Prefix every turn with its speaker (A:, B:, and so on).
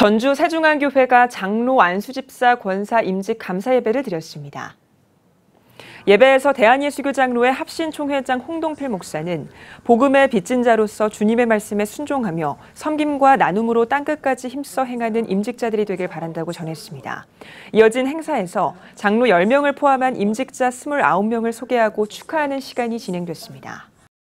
A: 전주 세중안교회가 장로 안수집사 권사 임직 감사 예배를 드렸습니다. 예배에서 대한예수교 장로의 합신총회장 홍동필 목사는 복음의 빚진 자로서 주님의 말씀에 순종하며 섬김과 나눔으로 땅끝까지 힘써 행하는 임직자들이 되길 바란다고 전했습니다. 이어진 행사에서 장로 10명을 포함한 임직자 29명을 소개하고 축하하는 시간이 진행됐습니다.